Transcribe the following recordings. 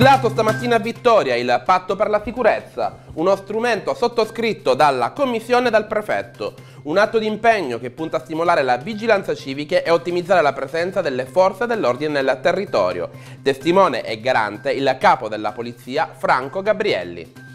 Siglato stamattina a Vittoria il patto per la sicurezza, uno strumento sottoscritto dalla Commissione e dal Prefetto, un atto di impegno che punta a stimolare la vigilanza civica e ottimizzare la presenza delle forze dell'ordine nel territorio. Testimone e garante il capo della polizia Franco Gabrielli.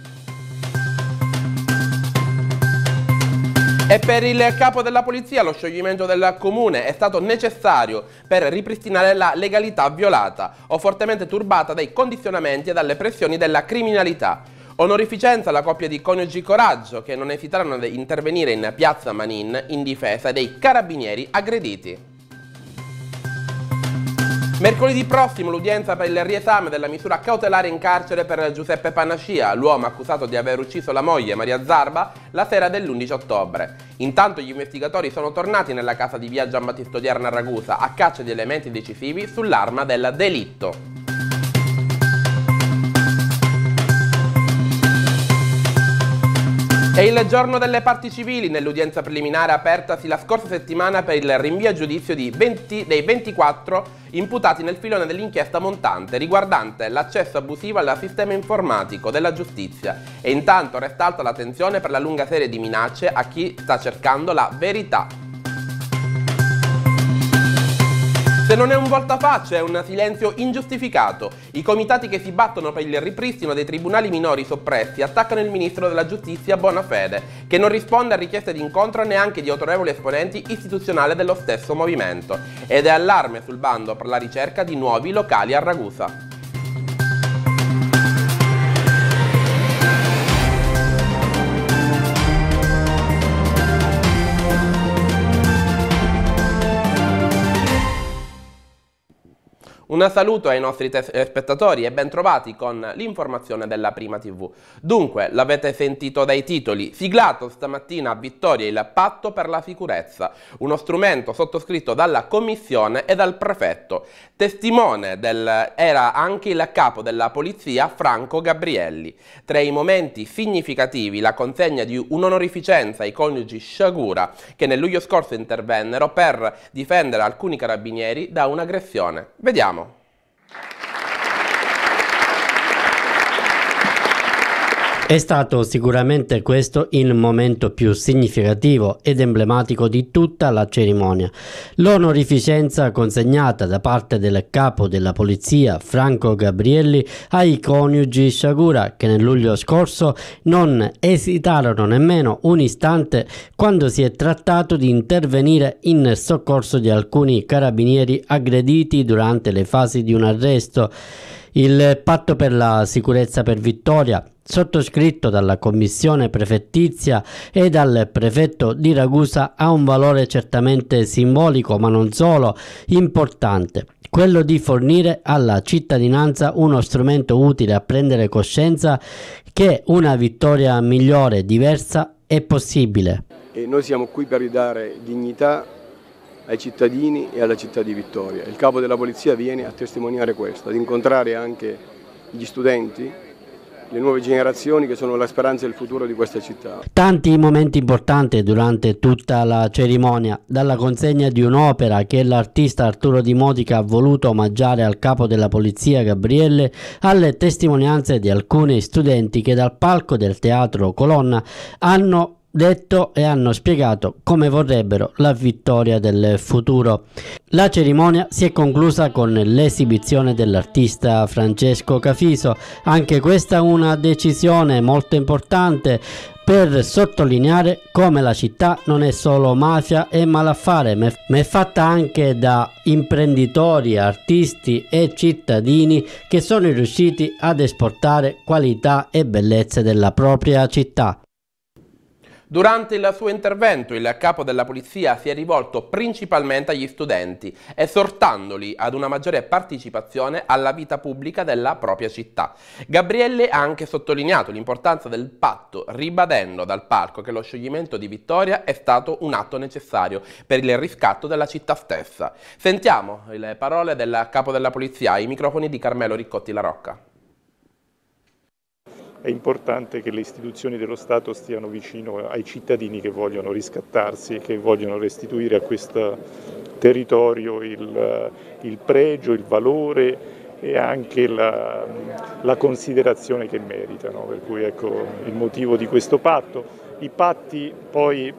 E per il capo della polizia lo scioglimento del comune è stato necessario per ripristinare la legalità violata o fortemente turbata dai condizionamenti e dalle pressioni della criminalità. Onorificenza alla coppia di coniugi Coraggio che non esitarono ad intervenire in piazza Manin in difesa dei carabinieri aggrediti. Mercoledì prossimo l'udienza per il riesame della misura cautelare in carcere per Giuseppe Panascia, l'uomo accusato di aver ucciso la moglie Maria Zarba la sera dell'11 ottobre. Intanto gli investigatori sono tornati nella casa di via Giambattista Odierna a Ragusa a caccia di elementi decisivi sull'arma del delitto. È il giorno delle parti civili nell'udienza preliminare apertasi la scorsa settimana per il rinvio a giudizio 20, dei 24 imputati nel filone dell'inchiesta montante riguardante l'accesso abusivo al sistema informatico della giustizia e intanto resta alta l'attenzione per la lunga serie di minacce a chi sta cercando la verità Se non è un voltafaccio, è un silenzio ingiustificato. I comitati che si battono per il ripristino dei tribunali minori soppressi attaccano il ministro della giustizia Bonafede, che non risponde a richieste di incontro neanche di autorevoli esponenti istituzionali dello stesso movimento. Ed è allarme sul bando per la ricerca di nuovi locali a Ragusa. Un saluto ai nostri eh, spettatori e bentrovati con l'informazione della Prima TV. Dunque, l'avete sentito dai titoli, siglato stamattina a Vittoria il patto per la sicurezza, uno strumento sottoscritto dalla Commissione e dal prefetto. Testimone del, era anche il capo della polizia Franco Gabrielli. Tra i momenti significativi la consegna di un'onorificenza ai coniugi Sciagura che nel luglio scorso intervennero per difendere alcuni carabinieri da un'aggressione. Vediamo. È stato sicuramente questo il momento più significativo ed emblematico di tutta la cerimonia. L'onorificenza consegnata da parte del capo della polizia Franco Gabrielli ai coniugi Sciagura che nel luglio scorso non esitarono nemmeno un istante quando si è trattato di intervenire in soccorso di alcuni carabinieri aggrediti durante le fasi di un arresto. Il patto per la sicurezza per Vittoria sottoscritto dalla commissione prefettizia e dal prefetto di Ragusa ha un valore certamente simbolico ma non solo importante quello di fornire alla cittadinanza uno strumento utile a prendere coscienza che una vittoria migliore, diversa è possibile. E noi siamo qui per ridare dignità ai cittadini e alla città di Vittoria. Il capo della polizia viene a testimoniare questo, ad incontrare anche gli studenti le nuove generazioni che sono la speranza e il futuro di questa città. Tanti momenti importanti durante tutta la cerimonia, dalla consegna di un'opera che l'artista Arturo Di Modica ha voluto omaggiare al capo della polizia Gabriele, alle testimonianze di alcuni studenti che dal palco del teatro Colonna hanno detto e hanno spiegato come vorrebbero la vittoria del futuro. La cerimonia si è conclusa con l'esibizione dell'artista Francesco Cafiso, anche questa una decisione molto importante per sottolineare come la città non è solo mafia e malaffare, ma è fatta anche da imprenditori, artisti e cittadini che sono riusciti ad esportare qualità e bellezze della propria città. Durante il suo intervento il capo della polizia si è rivolto principalmente agli studenti, esortandoli ad una maggiore partecipazione alla vita pubblica della propria città. Gabriele ha anche sottolineato l'importanza del patto, ribadendo dal palco che lo scioglimento di Vittoria è stato un atto necessario per il riscatto della città stessa. Sentiamo le parole del capo della polizia ai microfoni di Carmelo Riccotti La Rocca è importante che le istituzioni dello Stato stiano vicino ai cittadini che vogliono riscattarsi e che vogliono restituire a questo territorio il, eh, il pregio, il valore e anche la, la considerazione che meritano, per cui ecco il motivo di questo patto. I patti poi,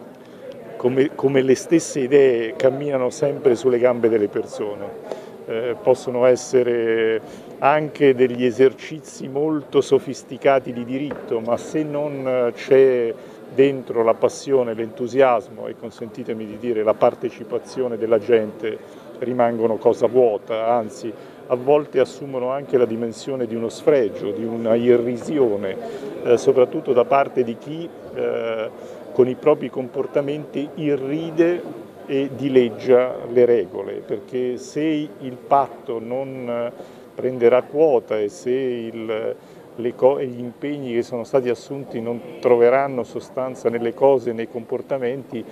come, come le stesse idee, camminano sempre sulle gambe delle persone, eh, possono essere anche degli esercizi molto sofisticati di diritto, ma se non eh, c'è dentro la passione, l'entusiasmo e consentitemi di dire la partecipazione della gente rimangono cosa vuota, anzi a volte assumono anche la dimensione di uno sfregio, di una irrisione, eh, soprattutto da parte di chi eh, con i propri comportamenti irride e dileggia le regole, perché se il patto non prenderà quota e se il, gli impegni che sono stati assunti non troveranno sostanza nelle cose, nei comportamenti,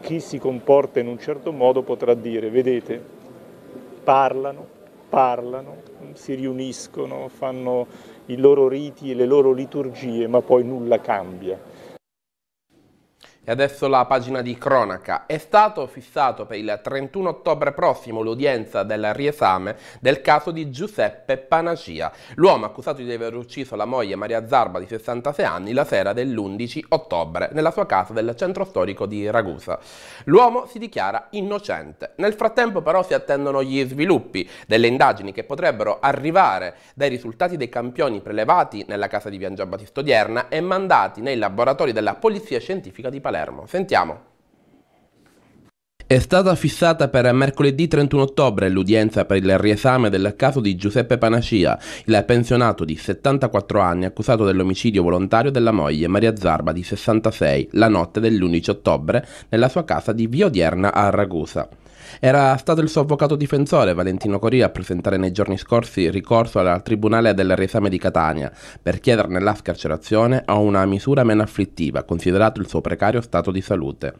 chi si comporta in un certo modo potrà dire, vedete, parlano, parlano, si riuniscono, fanno i loro riti e le loro liturgie, ma poi nulla cambia. E adesso la pagina di cronaca. È stato fissato per il 31 ottobre prossimo l'udienza del riesame del caso di Giuseppe Panagia, l'uomo accusato di aver ucciso la moglie Maria Zarba di 66 anni la sera dell'11 ottobre nella sua casa del centro storico di Ragusa. L'uomo si dichiara innocente. Nel frattempo però si attendono gli sviluppi delle indagini che potrebbero arrivare dai risultati dei campioni prelevati nella casa di Piangia Battista odierna e mandati nei laboratori della Polizia Scientifica di Panagia. Palermo. Sentiamo. È stata fissata per mercoledì 31 ottobre l'udienza per il riesame del caso di Giuseppe Panacia, il pensionato di 74 anni accusato dell'omicidio volontario della moglie Maria Zarba di 66 la notte dell'11 ottobre nella sua casa di Via Odierna a Ragusa. Era stato il suo avvocato difensore Valentino Coria a presentare nei giorni scorsi ricorso al Tribunale del Resame di Catania per chiederne la scarcerazione o una misura meno afflittiva, considerato il suo precario stato di salute.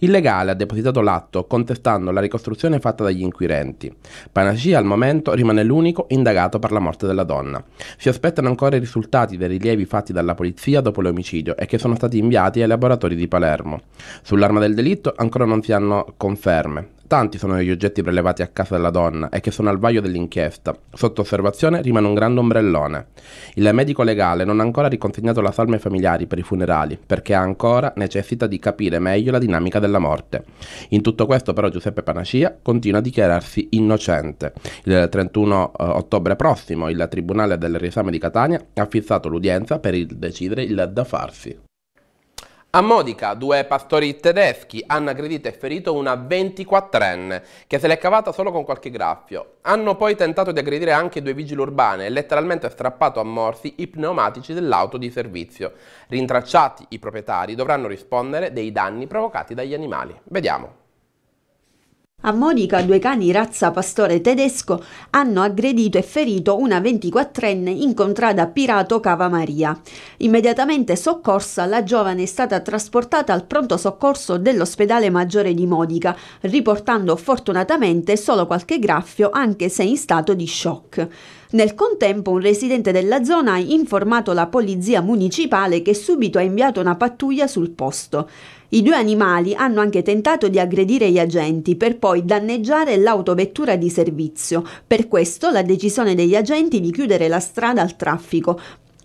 Il legale ha depositato l'atto contestando la ricostruzione fatta dagli inquirenti. Panagi al momento rimane l'unico indagato per la morte della donna. Si aspettano ancora i risultati dei rilievi fatti dalla polizia dopo l'omicidio e che sono stati inviati ai laboratori di Palermo. Sull'arma del delitto ancora non si hanno conferme. Tanti sono gli oggetti prelevati a casa della donna e che sono al vaglio dell'inchiesta. Sotto osservazione rimane un grande ombrellone. Il medico legale non ha ancora riconsegnato la salma ai familiari per i funerali, perché ancora necessita di capire meglio la dinamica della morte. In tutto questo però Giuseppe Panacia continua a dichiararsi innocente. Il 31 eh, ottobre prossimo il Tribunale del Riesame di Catania ha fissato l'udienza per decidere il da farsi. A Modica, due pastori tedeschi hanno aggredito e ferito una 24enne che se l'è cavata solo con qualche graffio. Hanno poi tentato di aggredire anche due vigili urbane e letteralmente strappato a morsi i pneumatici dell'auto di servizio. Rintracciati i proprietari dovranno rispondere dei danni provocati dagli animali. Vediamo. A Monica due cani razza pastore tedesco hanno aggredito e ferito una 24enne incontrata a Pirato Cava Maria. Immediatamente soccorsa, la giovane è stata trasportata al pronto soccorso dell'ospedale maggiore di Modica, riportando fortunatamente solo qualche graffio anche se in stato di shock. Nel contempo un residente della zona ha informato la polizia municipale che subito ha inviato una pattuglia sul posto. I due animali hanno anche tentato di aggredire gli agenti per poi danneggiare l'autovettura di servizio. Per questo la decisione degli agenti di chiudere la strada al traffico,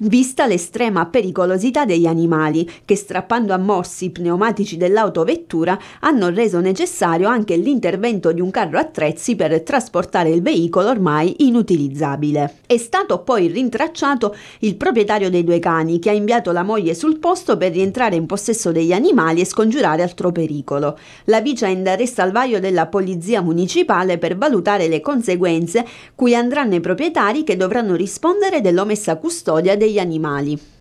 vista l'estrema pericolosità degli animali, che strappando a morsi i pneumatici dell'autovettura hanno reso necessario anche l'intervento di un carro attrezzi per trasportare il veicolo ormai inutilizzabile. È stato poi rintracciato il proprietario dei due cani, che ha inviato la moglie sul posto per rientrare in possesso degli animali e scongiurare altro pericolo. La vicenda resta al vaglio della polizia municipale per valutare le conseguenze cui andranno i proprietari che dovranno rispondere dell'omessa custodia dei degli animali.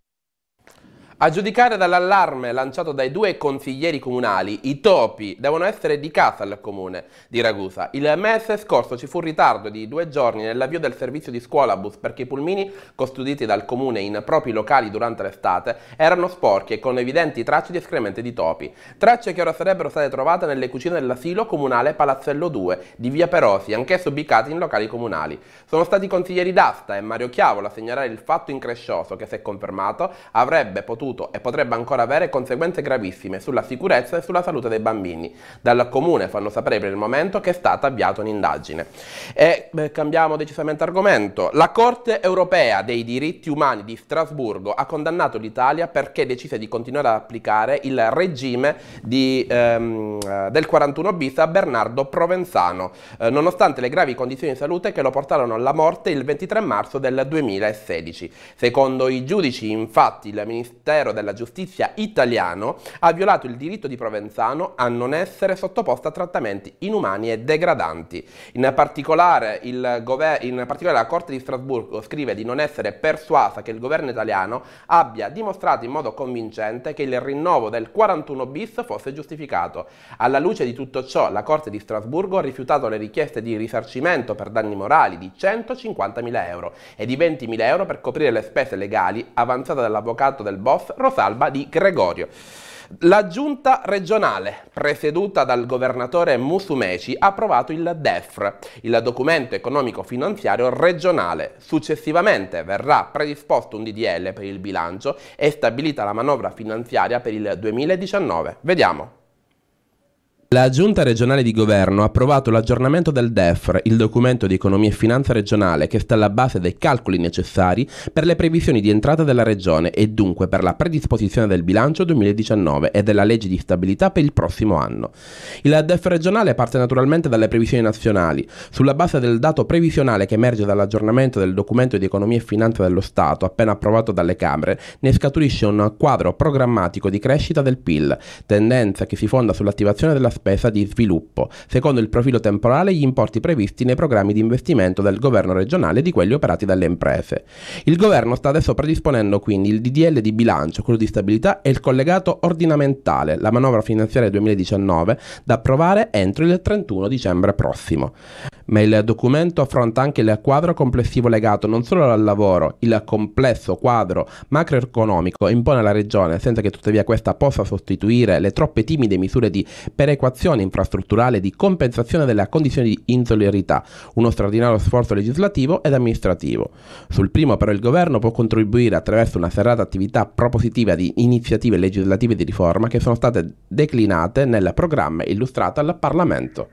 A giudicare dall'allarme lanciato dai due consiglieri comunali, i topi devono essere di casa al comune di Ragusa. Il mese scorso ci fu un ritardo di due giorni nell'avvio del servizio di scuola bus perché i pulmini custoditi dal comune in propri locali durante l'estate erano sporchi e con evidenti tracce di escrementi di topi. Tracce che ora sarebbero state trovate nelle cucine dell'asilo comunale Palazzello 2 di via Perosi, anch'esso ubicati in locali comunali. Sono stati i consiglieri d'asta e Mario Chiavola a segnalare il fatto increscioso che, se confermato, avrebbe potuto potuto e potrebbe ancora avere conseguenze gravissime sulla sicurezza e sulla salute dei bambini. Dal comune fanno sapere per il momento che è stata avviata un'indagine. E beh, cambiamo decisamente argomento. La Corte europea dei diritti umani di Strasburgo ha condannato l'Italia perché decise di continuare ad applicare il regime di, ehm, eh, del 41 bis a Bernardo Provenzano, eh, nonostante le gravi condizioni di salute che lo portarono alla morte il 23 marzo del 2016. Secondo i giudici, infatti, il Ministero Ministero della Giustizia italiano ha violato il diritto di Provenzano a non essere sottoposto a trattamenti inumani e degradanti. In particolare, in particolare la Corte di Strasburgo scrive di non essere persuasa che il governo italiano abbia dimostrato in modo convincente che il rinnovo del 41 bis fosse giustificato. Alla luce di tutto ciò, la Corte di Strasburgo ha rifiutato le richieste di risarcimento per danni morali di 150.000 euro e di 20.000 euro per coprire le spese legali avanzate dall'avvocato del boss Rosalba di Gregorio. La giunta regionale, presieduta dal governatore Musumeci, ha approvato il DEFR, il documento economico-finanziario regionale. Successivamente verrà predisposto un DDL per il bilancio e stabilita la manovra finanziaria per il 2019. Vediamo. La Giunta regionale di governo ha approvato l'aggiornamento del DEFR, il documento di economia e finanza regionale che sta alla base dei calcoli necessari per le previsioni di entrata della regione e dunque per la predisposizione del bilancio 2019 e della legge di stabilità per il prossimo anno. Il DEFR regionale parte naturalmente dalle previsioni nazionali, sulla base del dato previsionale che emerge dall'aggiornamento del documento di economia e finanza dello Stato appena approvato dalle Camere, ne scaturisce un quadro programmatico di crescita del PIL, tendenza che si fonda sull'attivazione della spesa di sviluppo, secondo il profilo temporale gli importi previsti nei programmi di investimento del governo regionale e di quelli operati dalle imprese. Il governo sta adesso predisponendo quindi il DDL di bilancio, quello di stabilità e il collegato ordinamentale, la manovra finanziaria 2019, da approvare entro il 31 dicembre prossimo ma il documento affronta anche il quadro complessivo legato non solo al lavoro, il complesso quadro macroeconomico impone alla regione, senza che tuttavia questa possa sostituire le troppe timide misure di perequazione infrastrutturale di compensazione delle condizioni di insolidarità, uno straordinario sforzo legislativo ed amministrativo. Sul primo però il governo può contribuire attraverso una serrata attività propositiva di iniziative legislative di riforma che sono state declinate nel programma illustrato al Parlamento.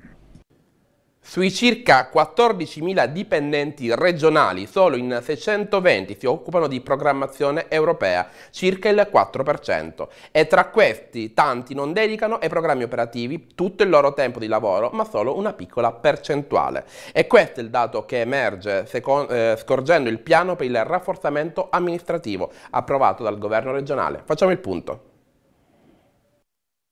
Sui circa 14.000 dipendenti regionali, solo in 620 si occupano di programmazione europea, circa il 4%, e tra questi tanti non dedicano ai programmi operativi tutto il loro tempo di lavoro, ma solo una piccola percentuale. E questo è il dato che emerge secondo, eh, scorgendo il piano per il rafforzamento amministrativo approvato dal governo regionale. Facciamo il punto.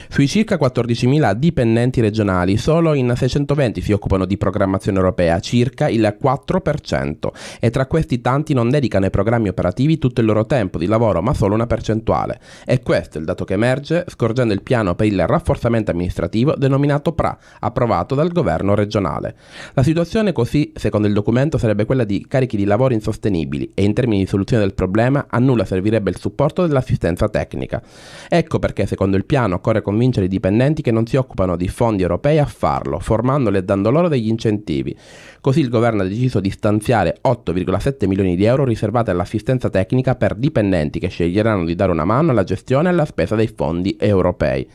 Sui circa 14.000 dipendenti regionali, solo in 620 si occupano di programmazione europea, circa il 4%, e tra questi tanti non dedicano ai programmi operativi tutto il loro tempo di lavoro, ma solo una percentuale. E questo è il dato che emerge scorgendo il piano per il rafforzamento amministrativo denominato PRA, approvato dal governo regionale. La situazione così, secondo il documento, sarebbe quella di carichi di lavoro insostenibili e in termini di soluzione del problema a nulla servirebbe il supporto dell'assistenza tecnica. Ecco perché, secondo il piano, occorre con convincere i dipendenti che non si occupano di fondi europei a farlo, formandoli e dando loro degli incentivi. Così il governo ha deciso di stanziare 8,7 milioni di euro riservati all'assistenza tecnica per dipendenti che sceglieranno di dare una mano alla gestione e alla spesa dei fondi europei.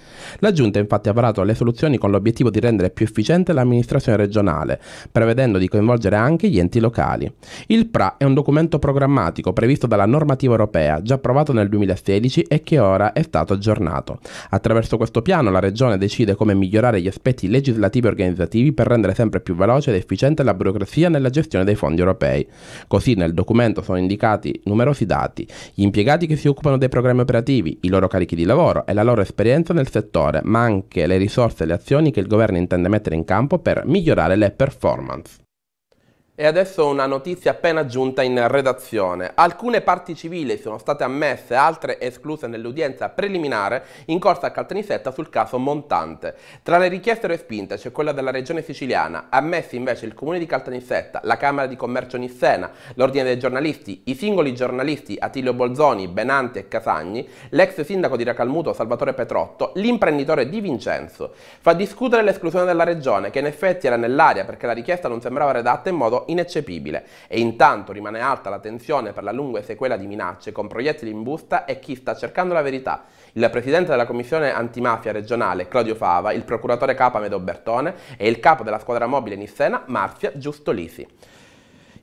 La Giunta infatti ha varato le soluzioni con l'obiettivo di rendere più efficiente l'amministrazione regionale, prevedendo di coinvolgere anche gli enti locali. Il PRA è un documento programmatico previsto dalla normativa europea, già approvato nel 2016 e che ora è stato aggiornato. Attraverso questo piano la Regione decide come migliorare gli aspetti legislativi e organizzativi per rendere sempre più veloce ed efficiente la burocrazia nella gestione dei fondi europei. Così nel documento sono indicati numerosi dati, gli impiegati che si occupano dei programmi operativi, i loro carichi di lavoro e la loro esperienza nel settore, ma anche le risorse e le azioni che il governo intende mettere in campo per migliorare le performance. E adesso una notizia appena giunta in redazione. Alcune parti civili sono state ammesse, altre escluse nell'udienza preliminare in corsa a Caltanissetta sul caso Montante. Tra le richieste respinte c'è quella della regione siciliana, ammessi invece il comune di Caltanissetta, la Camera di Commercio Nissena, l'Ordine dei giornalisti, i singoli giornalisti Attilio Bolzoni, Benanti e Casagni, l'ex sindaco di Racalmuto Salvatore Petrotto, l'imprenditore Di Vincenzo. Fa discutere l'esclusione della regione, che in effetti era nell'aria perché la richiesta non sembrava redatta in modo ineccepibile e intanto rimane alta la tensione per la lunga sequela di minacce con proiettili in busta e chi sta cercando la verità. Il presidente della commissione antimafia regionale Claudio Fava, il procuratore capo Medo Bertone e il capo della squadra mobile Nissena Marzia Giustolisi.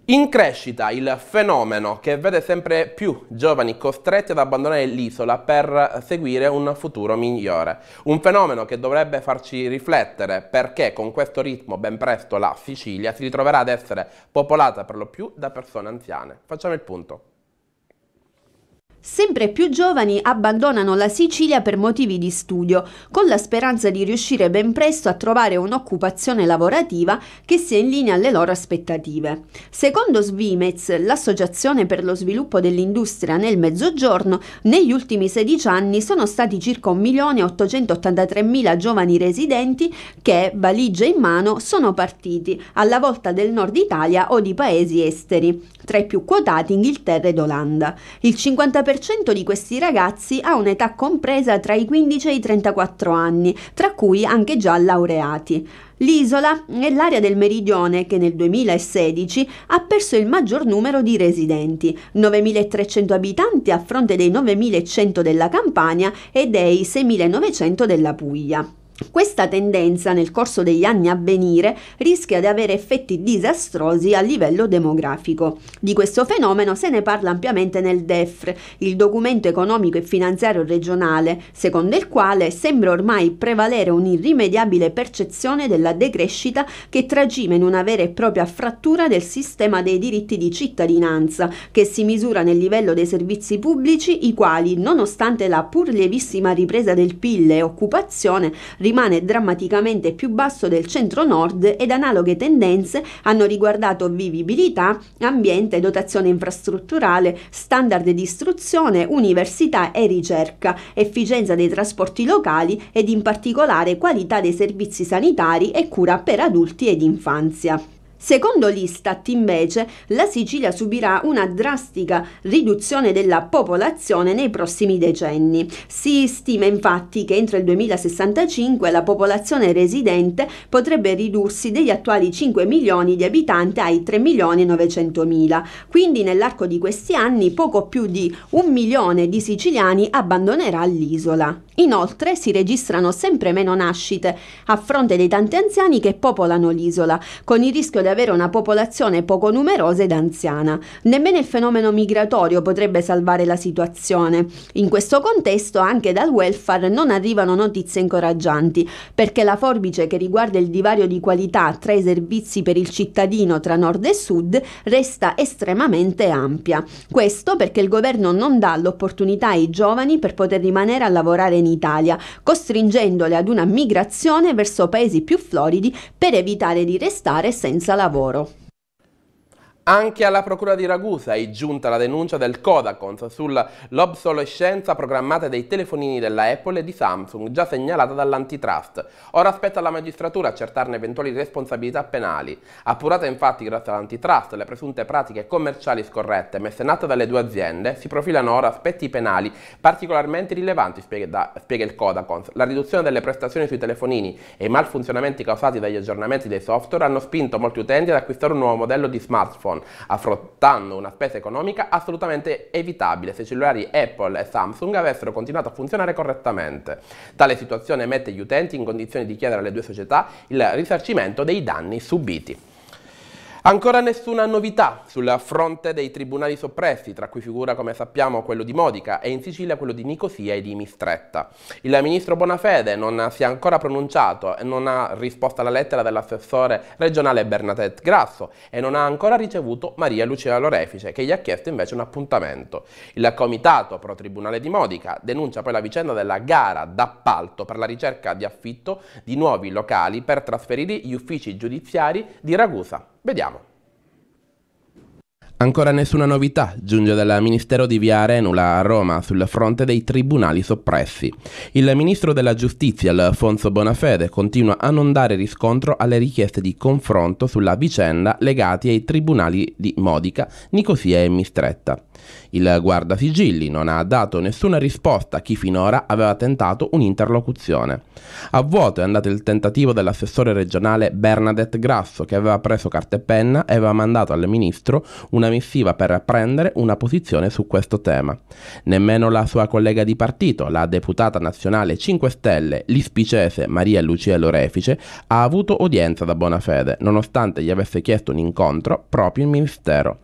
In crescita il fenomeno che vede sempre più giovani costretti ad abbandonare l'isola per seguire un futuro migliore. Un fenomeno che dovrebbe farci riflettere perché con questo ritmo ben presto la Sicilia si ritroverà ad essere popolata per lo più da persone anziane. Facciamo il punto. Sempre più giovani abbandonano la Sicilia per motivi di studio, con la speranza di riuscire ben presto a trovare un'occupazione lavorativa che sia in linea alle loro aspettative. Secondo Svimez, l'Associazione per lo sviluppo dell'industria nel Mezzogiorno, negli ultimi 16 anni sono stati circa 1.883.000 giovani residenti che, valigia in mano, sono partiti alla volta del nord Italia o di paesi esteri, tra i più quotati Inghilterra ed Olanda. Il 50% 90% di questi ragazzi ha un'età compresa tra i 15 e i 34 anni, tra cui anche già laureati. L'isola è l'area del meridione che nel 2016 ha perso il maggior numero di residenti, 9.300 abitanti a fronte dei 9.100 della Campania e dei 6.900 della Puglia. Questa tendenza nel corso degli anni a venire rischia di avere effetti disastrosi a livello demografico. Di questo fenomeno se ne parla ampiamente nel DEF, il documento economico e finanziario regionale, secondo il quale sembra ormai prevalere un'irrimediabile percezione della decrescita che tragime in una vera e propria frattura del sistema dei diritti di cittadinanza, che si misura nel livello dei servizi pubblici, i quali, nonostante la pur lievissima ripresa del PIL e occupazione, rimane drammaticamente più basso del centro-nord ed analoghe tendenze hanno riguardato vivibilità, ambiente, dotazione infrastrutturale, standard di istruzione, università e ricerca, efficienza dei trasporti locali ed in particolare qualità dei servizi sanitari e cura per adulti ed infanzia. Secondo l'Istat, invece, la Sicilia subirà una drastica riduzione della popolazione nei prossimi decenni. Si stima infatti che entro il 2065 la popolazione residente potrebbe ridursi dagli attuali 5 milioni di abitanti ai 3 milioni e 900 mila. Quindi nell'arco di questi anni poco più di un milione di siciliani abbandonerà l'isola. Inoltre si registrano sempre meno nascite a fronte dei tanti anziani che popolano l'isola, con il rischio di avere una popolazione poco numerosa ed anziana. Nemmeno il fenomeno migratorio potrebbe salvare la situazione. In questo contesto anche dal welfare non arrivano notizie incoraggianti, perché la forbice che riguarda il divario di qualità tra i servizi per il cittadino tra nord e sud resta estremamente ampia. Questo perché il governo non dà l'opportunità ai giovani per poter rimanere a lavorare in Italia, costringendole ad una migrazione verso paesi più floridi per evitare di restare senza lavoro. Anche alla Procura di Ragusa è giunta la denuncia del Codacons sull'obsolescenza programmata dei telefonini della Apple e di Samsung, già segnalata dall'antitrust. Ora aspetta la magistratura accertarne eventuali responsabilità penali. Appurata infatti grazie all'antitrust le presunte pratiche commerciali scorrette messe in atto dalle due aziende, si profilano ora aspetti penali particolarmente rilevanti, spiega, spiega il Codacons. La riduzione delle prestazioni sui telefonini e i malfunzionamenti causati dagli aggiornamenti dei software hanno spinto molti utenti ad acquistare un nuovo modello di smartphone smartphone, affrontando una spesa economica assolutamente evitabile se i cellulari Apple e Samsung avessero continuato a funzionare correttamente. Tale situazione mette gli utenti in condizione di chiedere alle due società il risarcimento dei danni subiti. Ancora nessuna novità sul fronte dei tribunali soppressi, tra cui figura come sappiamo quello di Modica e in Sicilia quello di Nicosia e di Mistretta. Il ministro Bonafede non si è ancora pronunciato e non ha risposto alla lettera dell'assessore regionale Bernadette Grasso e non ha ancora ricevuto Maria Lucia Lorefice che gli ha chiesto invece un appuntamento. Il comitato pro tribunale di Modica denuncia poi la vicenda della gara d'appalto per la ricerca di affitto di nuovi locali per trasferire gli uffici giudiziari di Ragusa. Vediamo. Ancora nessuna novità giunge dal Ministero di Via Arenula a Roma sul fronte dei tribunali soppressi. Il ministro della Giustizia, Alfonso Bonafede, continua a non dare riscontro alle richieste di confronto sulla vicenda legati ai tribunali di Modica, Nicosia e Mistretta. Il guardasigilli non ha dato nessuna risposta a chi finora aveva tentato un'interlocuzione. A vuoto è andato il tentativo dell'assessore regionale Bernadette Grasso, che aveva preso carta e penna e aveva mandato al ministro una missiva per prendere una posizione su questo tema. Nemmeno la sua collega di partito, la deputata nazionale 5 Stelle, l'ispicese Maria Lucia Lorefice, ha avuto udienza da buona fede, nonostante gli avesse chiesto un incontro proprio in ministero.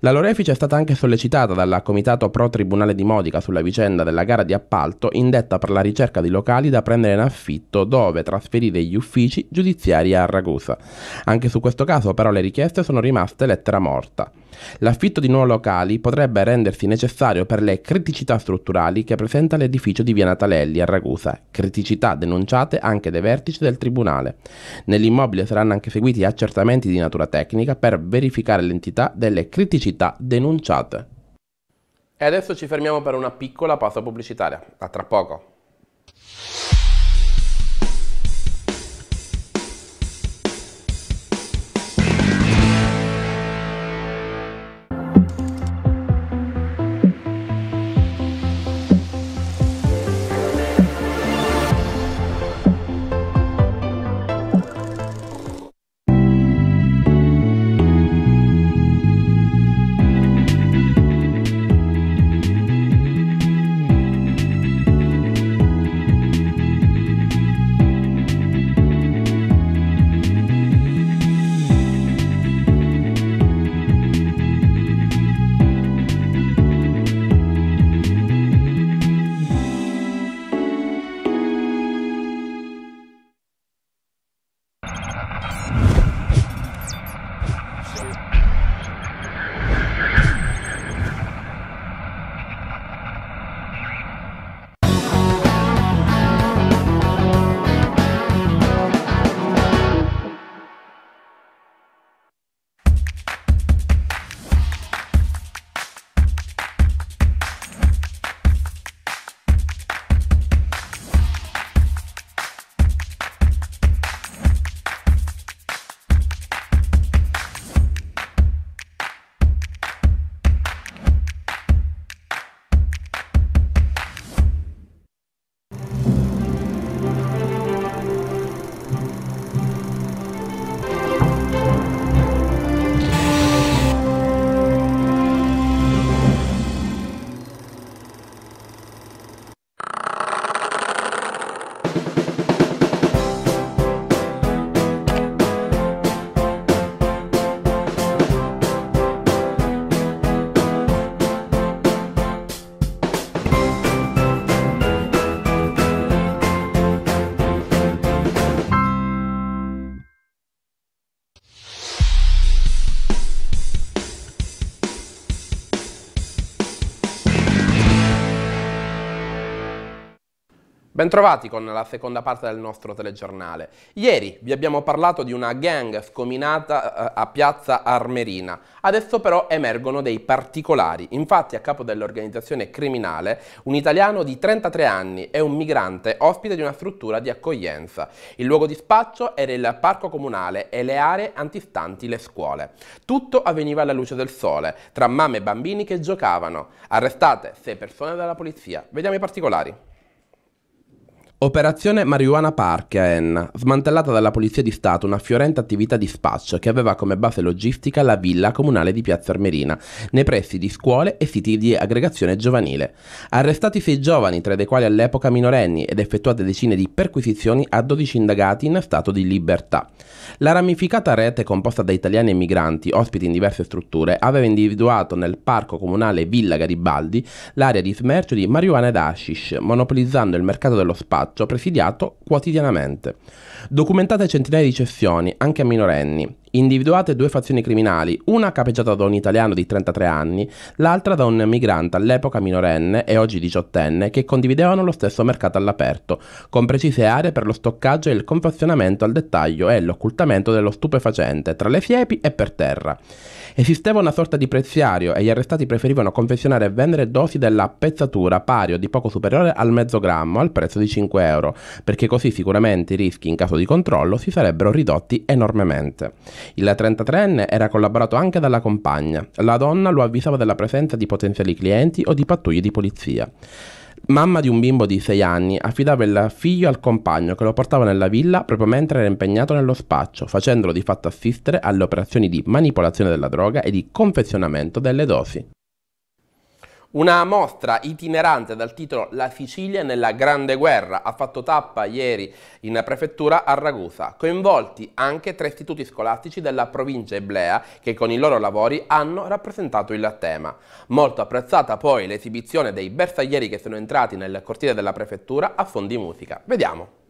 La Lorefice è stata anche sollecitata dal comitato pro tribunale di Modica sulla vicenda della gara di appalto indetta per la ricerca di locali da prendere in affitto affitto dove trasferire gli uffici giudiziari a Ragusa. Anche su questo caso però le richieste sono rimaste lettera morta. L'affitto di nuovi locali potrebbe rendersi necessario per le criticità strutturali che presenta l'edificio di Via Natalelli a Ragusa, criticità denunciate anche dai vertici del Tribunale. Nell'immobile saranno anche seguiti accertamenti di natura tecnica per verificare l'entità delle criticità denunciate. E adesso ci fermiamo per una piccola pausa pubblicitaria. A tra poco. Bentrovati con la seconda parte del nostro telegiornale. Ieri vi abbiamo parlato di una gang scominata eh, a Piazza Armerina. Adesso però emergono dei particolari. Infatti a capo dell'organizzazione criminale un italiano di 33 anni e un migrante ospite di una struttura di accoglienza. Il luogo di spaccio era il parco comunale e le aree antistanti le scuole. Tutto avveniva alla luce del sole, tra mamme e bambini che giocavano. Arrestate sei persone dalla polizia. Vediamo i particolari. Operazione Marijuana Park a Enna, smantellata dalla Polizia di Stato una fiorente attività di spaccio che aveva come base logistica la villa comunale di Piazza Armerina, nei pressi di scuole e siti di aggregazione giovanile. Arrestati sei giovani, tra i quali all'epoca minorenni, ed effettuate decine di perquisizioni a 12 indagati in stato di libertà. La ramificata rete composta da italiani e migranti, ospiti in diverse strutture, aveva individuato nel parco comunale Villa Garibaldi l'area di smercio di marijuana ed hashish, monopolizzando il mercato dello spazio braccio prefidiato quotidianamente. Documentate centinaia di ceffioni, anche a minorenni, individuate due fazioni criminali, una capeggiata da un italiano di 33 anni, l'altra da un migrante all'epoca minorenne e oggi diciottenne, che condividevano lo stesso mercato all'aperto, con precise aree per lo stoccaggio e il confezionamento al dettaglio e l'occultamento dello stupefacente, tra le siepi e per terra. Esisteva una sorta di preziario e gli arrestati preferivano confezionare e vendere dosi della pezzatura pari o di poco superiore al mezzo grammo al prezzo di 5 euro, perché così sicuramente i rischi in caso di controllo si sarebbero ridotti enormemente. Il 33enne era collaborato anche dalla compagna. La donna lo avvisava della presenza di potenziali clienti o di pattuglie di polizia. Mamma di un bimbo di 6 anni affidava il figlio al compagno che lo portava nella villa proprio mentre era impegnato nello spaccio, facendolo di fatto assistere alle operazioni di manipolazione della droga e di confezionamento delle dosi. Una mostra itinerante dal titolo La Sicilia nella Grande Guerra ha fatto tappa ieri in prefettura a Ragusa, coinvolti anche tre istituti scolastici della provincia eblea che con i loro lavori hanno rappresentato il tema. Molto apprezzata poi l'esibizione dei bersaglieri che sono entrati nel cortile della prefettura a fondi musica. Vediamo.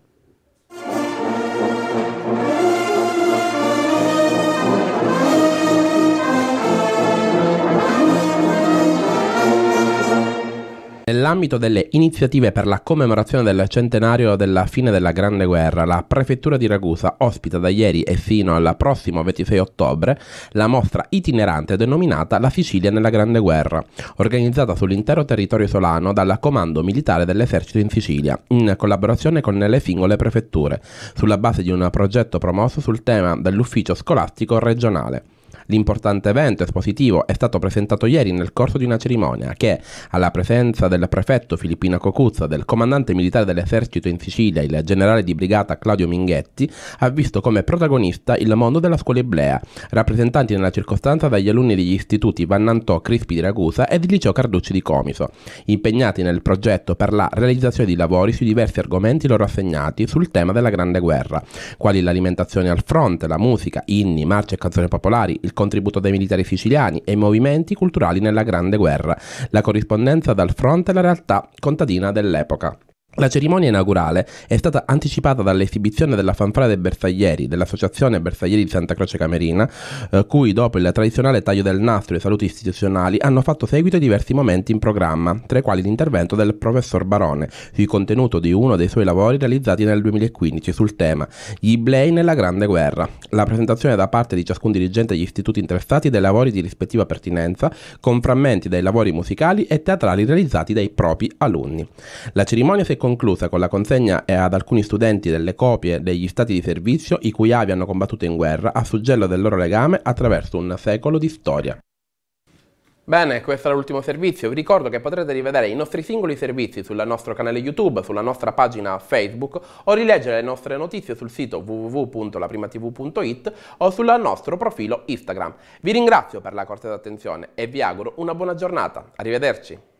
Nell'ambito delle iniziative per la commemorazione del centenario della fine della Grande Guerra, la Prefettura di Ragusa ospita da ieri e fino al prossimo 26 ottobre la mostra itinerante denominata La Sicilia nella Grande Guerra, organizzata sull'intero territorio solano dal Comando Militare dell'Esercito in Sicilia, in collaborazione con le singole prefetture, sulla base di un progetto promosso sul tema dell'ufficio scolastico regionale. L'importante evento espositivo è stato presentato ieri nel corso di una cerimonia che, alla presenza del prefetto Filippino Cocuzza, del comandante militare dell'esercito in Sicilia, il generale di brigata Claudio Minghetti, ha visto come protagonista il mondo della scuola iblea, rappresentanti nella circostanza dagli alunni degli istituti Vannantò Crispi di Ragusa e di Liceo Carducci di Comiso, impegnati nel progetto per la realizzazione di lavori sui diversi argomenti loro assegnati sul tema della Grande Guerra, quali l'alimentazione al fronte, la musica, inni, marce e canzoni popolari, il contributo dei militari siciliani e i movimenti culturali nella Grande Guerra, la corrispondenza dal fronte alla realtà contadina dell'epoca. La cerimonia inaugurale è stata anticipata dall'esibizione della fanfara dei bersaglieri dell'Associazione Bersaglieri di Santa Croce Camerina, eh, cui dopo il tradizionale taglio del nastro e i saluti istituzionali hanno fatto seguito diversi momenti in programma, tra i quali l'intervento del professor Barone sui contenuto di uno dei suoi lavori realizzati nel 2015 sul tema Gli Iblei nella Grande Guerra, la presentazione da parte di ciascun dirigente degli istituti interessati dei lavori di rispettiva pertinenza, con frammenti dei lavori musicali e teatrali realizzati dai propri alunni. La cerimonia si è conclusa con la consegna ad alcuni studenti delle copie degli stati di servizio i cui avi hanno combattuto in guerra a suggello del loro legame attraverso un secolo di storia. Bene, questo era l'ultimo servizio. Vi ricordo che potrete rivedere i nostri singoli servizi sul nostro canale YouTube, sulla nostra pagina Facebook o rileggere le nostre notizie sul sito www.laprimatv.it o sul nostro profilo Instagram. Vi ringrazio per la cortesa attenzione e vi auguro una buona giornata. Arrivederci.